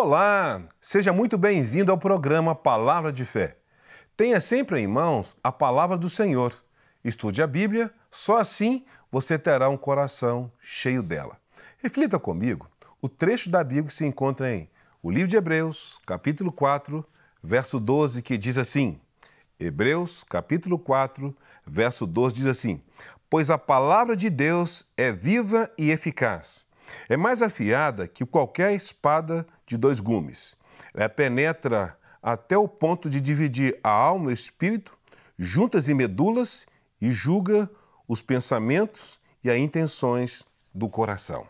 Olá! Seja muito bem-vindo ao programa Palavra de Fé. Tenha sempre em mãos a palavra do Senhor. Estude a Bíblia, só assim você terá um coração cheio dela. Reflita comigo o trecho da Bíblia que se encontra em o livro de Hebreus, capítulo 4, verso 12, que diz assim: Hebreus, capítulo 4, verso 12 diz assim: Pois a palavra de Deus é viva e eficaz é mais afiada que qualquer espada de dois gumes. Ela penetra até o ponto de dividir a alma e o espírito, juntas e medulas, e julga os pensamentos e as intenções do coração.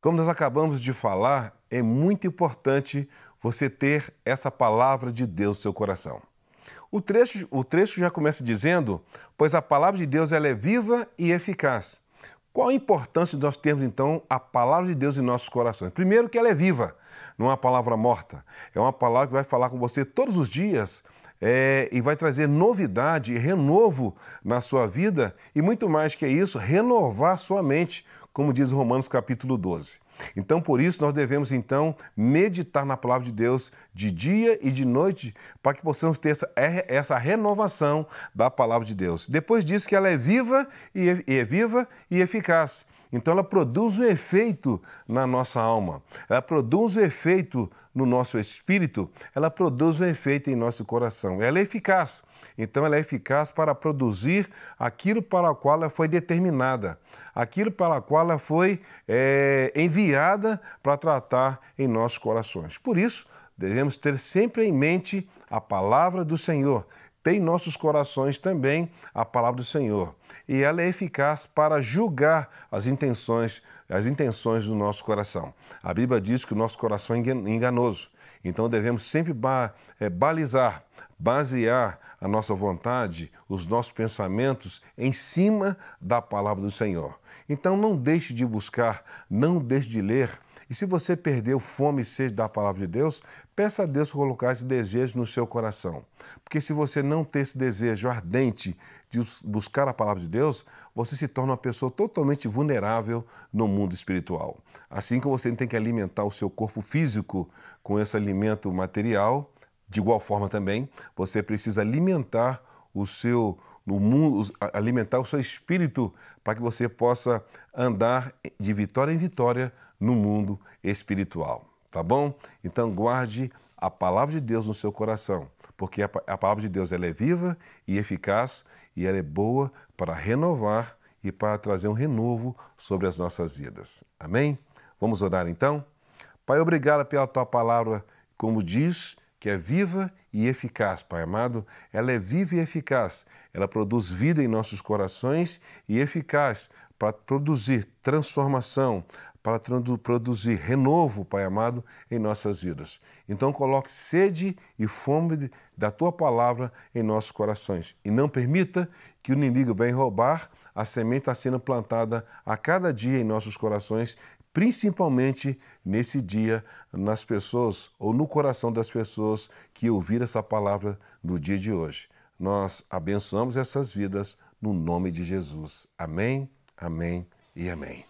Como nós acabamos de falar, é muito importante você ter essa palavra de Deus no seu coração. O trecho, o trecho já começa dizendo: Pois a palavra de Deus ela é viva e eficaz, qual a importância de nós termos, então, a palavra de Deus em nossos corações? Primeiro, que ela é viva, não é uma palavra morta. É uma palavra que vai falar com você todos os dias é, e vai trazer novidade, renovo na sua vida e, muito mais que isso, renovar sua mente, como diz Romanos capítulo 12. Então, por isso, nós devemos, então, meditar na palavra de Deus de dia e de noite, para que possamos ter essa, é, essa renovação da palavra de Deus. Depois diz que ela é viva e é viva e eficaz então ela produz o um efeito na nossa alma, ela produz o um efeito no nosso espírito, ela produz o um efeito em nosso coração. Ela é eficaz. Então ela é eficaz para produzir aquilo para o qual ela foi determinada, aquilo para o qual ela foi é, enviada para tratar em nossos corações. Por isso, devemos ter sempre em mente a palavra do Senhor tem em nossos corações também a palavra do Senhor. E ela é eficaz para julgar as intenções, as intenções do nosso coração. A Bíblia diz que o nosso coração é enganoso. Então devemos sempre ba é, balizar, basear a nossa vontade, os nossos pensamentos em cima da palavra do Senhor. Então não deixe de buscar, não deixe de ler, e se você perdeu fome e sede da palavra de Deus, peça a Deus colocar esse desejo no seu coração. Porque se você não ter esse desejo ardente de buscar a palavra de Deus, você se torna uma pessoa totalmente vulnerável no mundo espiritual. Assim como você tem que alimentar o seu corpo físico com esse alimento material, de igual forma também, você precisa alimentar o seu no mundo, alimentar o seu espírito para que você possa andar de vitória em vitória no mundo espiritual. Tá bom? Então guarde a palavra de Deus no seu coração, porque a, palavra de Deus ela é viva e eficaz e ela é boa para renovar e para trazer um renovo sobre as nossas vidas. Amém? Vamos orar então? Pai, obrigado pela tua palavra, como diz, que é viva e eficaz, Pai amado. Ela é viva e eficaz, ela produz vida em nossos corações e eficaz para produzir transformação, para produzir renovo, Pai amado, em nossas vidas. Então coloque sede e fome da tua palavra em nossos corações e não permita que o inimigo venha roubar a semente sendo plantada a cada dia em nossos corações, principalmente nesse dia nas pessoas ou no coração das pessoas que ouvir essa palavra no dia de hoje. Nós abençoamos essas vidas no nome de Jesus. Amém, amém e amém.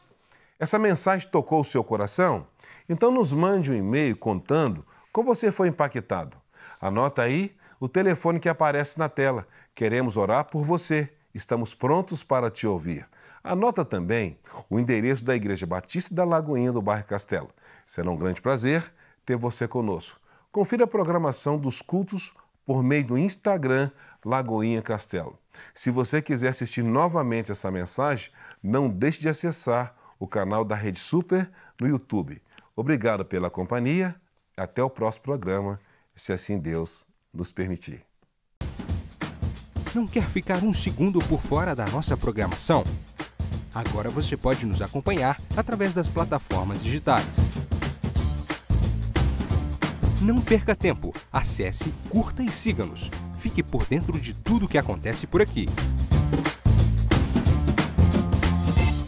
Essa mensagem tocou o seu coração? Então nos mande um e-mail contando como você foi impactado. Anota aí o telefone que aparece na tela. Queremos orar por você. Estamos prontos para te ouvir. Anota também o endereço da Igreja Batista da Lagoinha do bairro Castelo. Será um grande prazer ter você conosco. Confira a programação dos cultos por meio do Instagram Lagoinha Castelo. Se você quiser assistir novamente essa mensagem, não deixe de acessar o canal da Rede Super no YouTube. Obrigado pela companhia. Até o próximo programa, se assim Deus nos permitir. Não quer ficar um segundo por fora da nossa programação? Agora você pode nos acompanhar através das plataformas digitais. Não perca tempo, acesse, curta e siga-nos. Fique por dentro de tudo o que acontece por aqui.